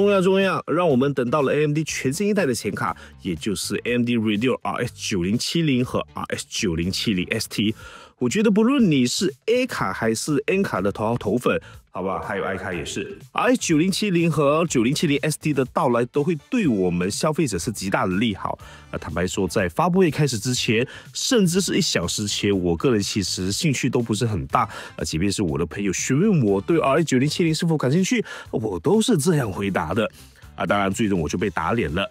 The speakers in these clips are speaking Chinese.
重要重要，让我们等到了 AMD 全新一代的显卡，也就是 AMD Radeon RS9070 和 RS9070ST。我觉得不论你是 A 卡还是 N 卡的头号头粉，好吧，还有 i 卡也是。i 九零七零和九零七零 SD 的到来都会对我们消费者是极大的利好。啊，坦白说，在发布会开始之前，甚至是一小时前，我个人其实兴趣都不是很大。啊，即便是我的朋友询问我对 i 九零七零是否感兴趣，我都是这样回答的。啊，当然最终我就被打脸了。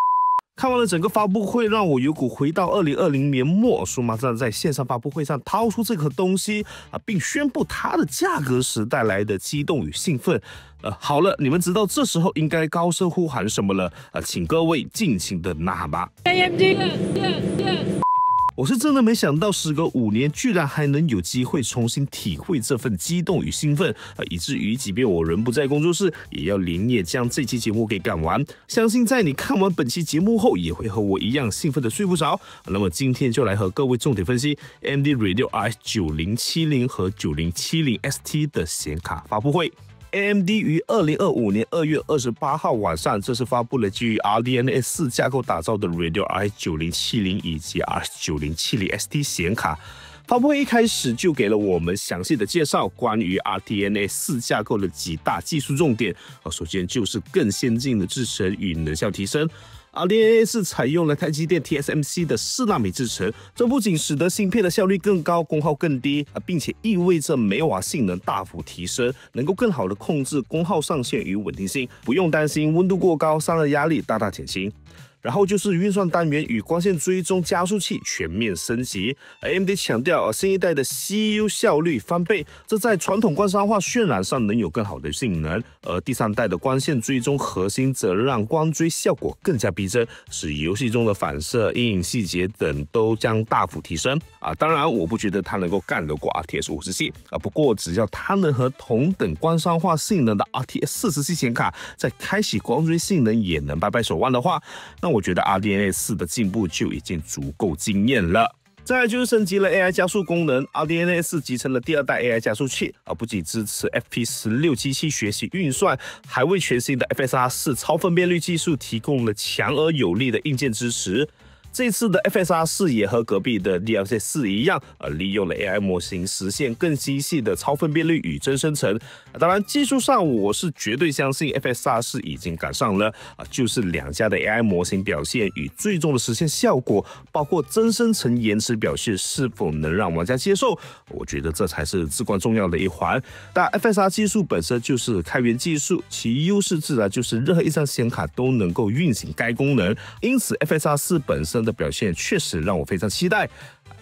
看完了整个发布会，让我有股回到二零二零年末，数码展在线上发布会上掏出这个东西啊，并宣布它的价格时带来的激动与兴奋。呃，好了，你们知道这时候应该高声呼喊什么了？呃，请各位尽情的呐喊。吧。我是真的没想到，时隔五年，居然还能有机会重新体会这份激动与兴奋啊！以至于即便我人不在工作室，也要连夜将这期节目给赶完。相信在你看完本期节目后，也会和我一样兴奋的睡不着。那么今天就来和各位重点分析 m d r a d i o R9 070和9070 ST 的显卡发布会。AMD 于二零二五年二月二十八号晚上，正式发布了基于 RDNA 四架构打造的 Radeon R9 零七零以及 R9 零七零 ST 显卡。发布会一开始就给了我们详细的介绍，关于 RDNA 四架构的几大技术重点。首先就是更先进的制程与能效提升。RDA 是采用了台积电 TSMC 的四纳米制程，这不仅使得芯片的效率更高、功耗更低啊，并且意味着每瓦性能大幅提升，能够更好的控制功耗上限与稳定性，不用担心温度过高，散热压力大大减轻。然后就是运算单元与光线追踪加速器全面升级，AMD 强调啊，新一代的 c u 效率翻倍，这在传统光栅化渲染上能有更好的性能。而第三代的光线追踪核心则让光追效果更加逼真，使游戏中的反射、阴影细节等都将大幅提升。啊，当然我不觉得它能够干得过 RTX 50系啊，不过只要它能和同等光栅化性能的 RTX 40系显卡在开启光追性能也能掰掰手腕的话，那。我觉得 RDNA 四的进步就已经足够惊艳了。再就是升级了 AI 加速功能，RDNA 四集成了第二代 AI 加速器，不仅支持 FP16 机器学习运算，还为全新的 FSR 四超分辨率技术提供了强而有力的硬件支持。这次的 FSR 四也和隔壁的 d l c 四一样，啊，利用了 AI 模型实现更精细的超分辨率与真生成。当然，技术上我是绝对相信 FSR 四已经赶上了，啊，就是两家的 AI 模型表现与最终的实现效果，包括真生成延迟表现是否能让玩家接受，我觉得这才是至关重要的一环。但 FSR 技术本身就是开源技术，其优势自然就是任何一张显卡都能够运行该功能。因此，FSR 四本身。的表现确实让我非常期待，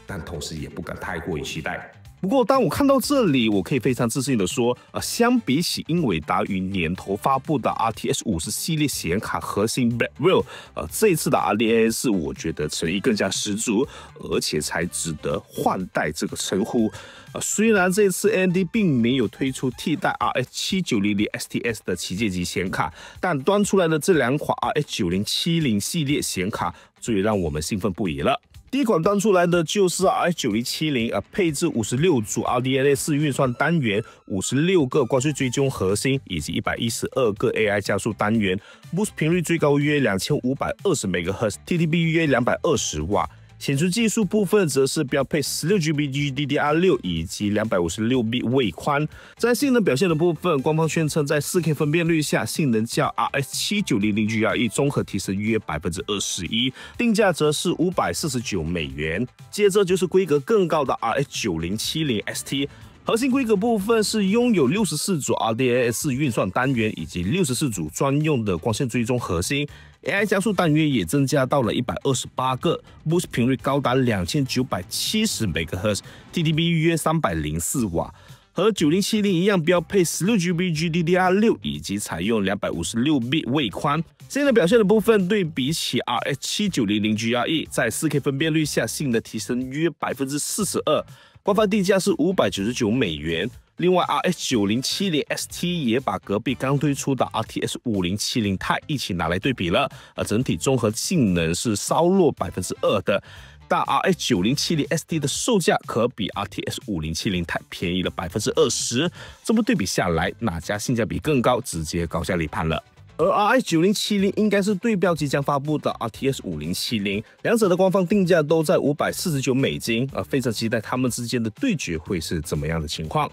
但同时也不敢太过于期待。不过，当我看到这里，我可以非常自信的说，啊，相比起英伟达与年头发布的 RTX 五十系列显卡核心 Blackwell，呃，这次的 RDNA 四我觉得诚意更加十足，而且才值得换代这个称呼。呃，虽然这次 AMD 并没有推出替代 R7 九零零 STS 的旗舰级显卡，但端出来的这两款 r x 九零七零系列显卡。最让我们兴奋不已了。第一款端出来的就是 i9 一七零，啊，配置五十六组 RDNA 四运算单元，五十六个光追追踪核心，以及一百一十二个 AI 加速单元，Boost 频率最高约两千五百二十每个赫兹，TDP 约两百二十瓦。显存技术部分则是标配十六 GB GDDR6 以及两百五十六 b 位宽。在性能表现的部分，官方宣称在四 K 分辨率下，性能较 RX 七九零零 GRE 综合提升约百分之二十一。定价则是五百四十九美元。接着就是规格更高的 RX 九零七零 ST。核心规格部分是拥有六十四组 r d a 四运算单元以及六十四组专用的光线追踪核心，AI 加速单元也增加到了一百二十八个，Boost 频率高达两千九百七十个赫兹 t d p 约三百零四瓦。和九零七零一样标配十六 GB GDDR6，以及采用两百五十六 bit 位宽。性能表现的部分对比起 RX 七九零零 g r e 在四 K 分辨率下性能提升约百分之四十二。官方定价是五百九十九美元。另外，R s 九零七零 S T 也把隔壁刚推出的 R T S 五零七零 i 一起拿来对比了。呃，整体综合性能是稍弱百分之二的，但 R s 九零七零 S T 的售价可比 R T S 五零七零 i 便宜了百分之二十。这么对比下来，哪家性价比更高，直接高下立判了。而 R s 九零七零应该是对标即将发布的 R T X 五零七零，两者的官方定价都在五百四十九美金啊，非常期待他们之间的对决会是怎么样的情况。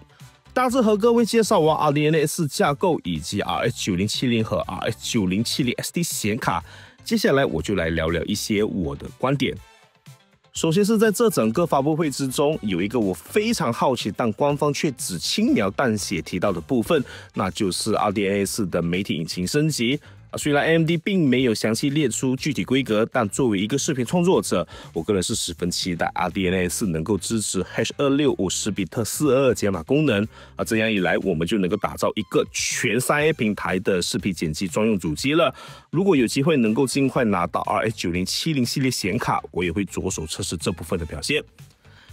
大致和各位介绍完 R D N S 架构以及 R s 九零七零和 R s 九零七零 S D 显卡，接下来我就来聊聊一些我的观点。首先是在这整个发布会之中，有一个我非常好奇，但官方却只轻描淡写提到的部分，那就是 R D A 四的媒体引擎升级。啊，虽然 AMD 并没有详细列出具体规格，但作为一个视频创作者，我个人是十分期待 RDNA4 能够支持 H265 比特4 2解码功能。啊，这样一来，我们就能够打造一个全 3A 平台的视频剪辑专用主机了。如果有机会能够尽快拿到 RX9070 系列显卡，我也会着手测试这部分的表现。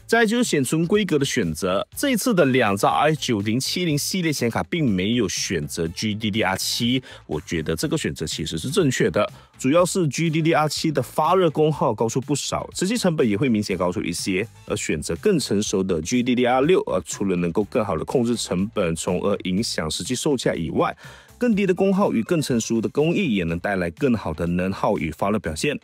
再就是显存规格的选择，这次的两张 i9 070系列显卡并没有选择 GDDR7，我觉得这个选择其实是正确的，主要是 GDDR7 的发热功耗高出不少，实际成本也会明显高出一些。而选择更成熟的 GDDR6，而除了能够更好的控制成本，从而影响实际售价以外，更低的功耗与更成熟的工艺也能带来更好的能耗与发热表现。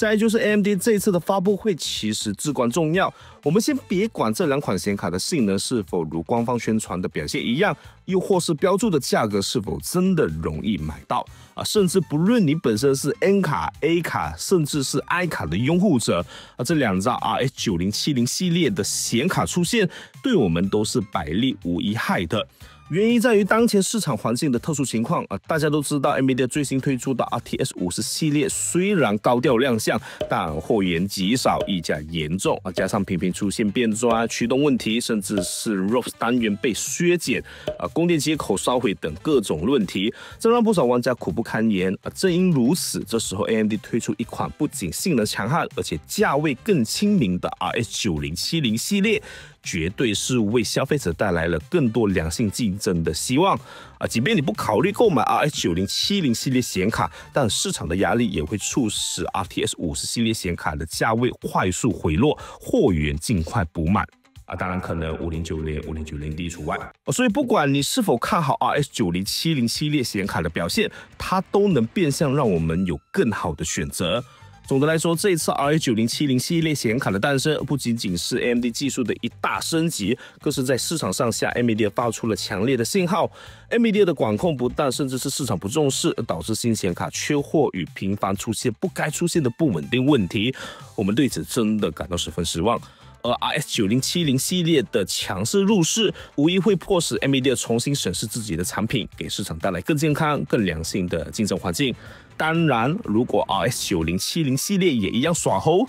再就是 AMD 这一次的发布会其实至关重要。我们先别管这两款显卡的性能是否如官方宣传的表现一样，又或是标注的价格是否真的容易买到啊，甚至不论你本身是 N 卡、A 卡，甚至是 I 卡的拥护者啊，这两张 RS 九零七零系列的显卡出现，对我们都是百利无一害的。原因在于当前市场环境的特殊情况啊，大家都知道，AMD 最新推出的 RTX 五十系列虽然高调亮相，但货源极少，溢价严重啊，加上频频出现变砖、驱动问题，甚至是 r o s 单元被削减、啊供电接口烧毁等各种问题，这让不少玩家苦不堪言啊。正因如此，这时候 AMD 推出一款不仅性能强悍，而且价位更亲民的 RX 九零七零系列。绝对是为消费者带来了更多良性竞争的希望啊！即便你不考虑购买 R H 九零七零系列显卡，但市场的压力也会促使 R T S 五十系列显卡的价位快速回落，货源尽快补满啊！当然，可能五零九零、五零九零 D 除外所以，不管你是否看好 R H 九零七零系列显卡的表现，它都能变相让我们有更好的选择。总的来说，这次 R9070 系列显卡的诞生不仅仅是 AMD 技术的一大升级，更是在市场上向 AMD 发出了强烈的信号。AMD 的管控不当，甚至是市场不重视，导致新显卡缺货与频繁出现不该出现的不稳定问题，我们对此真的感到十分失望。而 RS9070 系列的强势入市，无疑会迫使 AMD 重新审视自己的产品，给市场带来更健康、更良性的竞争环境。当然，如果 R S 九零七零系列也一样耍猴，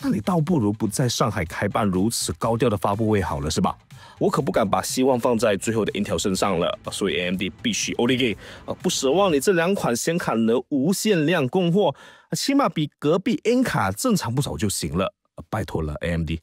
那你倒不如不在上海开办如此高调的发布会好了，是吧？我可不敢把希望放在最后的 i N t e l 身上了，所以 A M D 必须奥利给不奢望你这两款显卡能无限量供货，起码比隔壁 N 卡正常不少就行了，拜托了 A M D。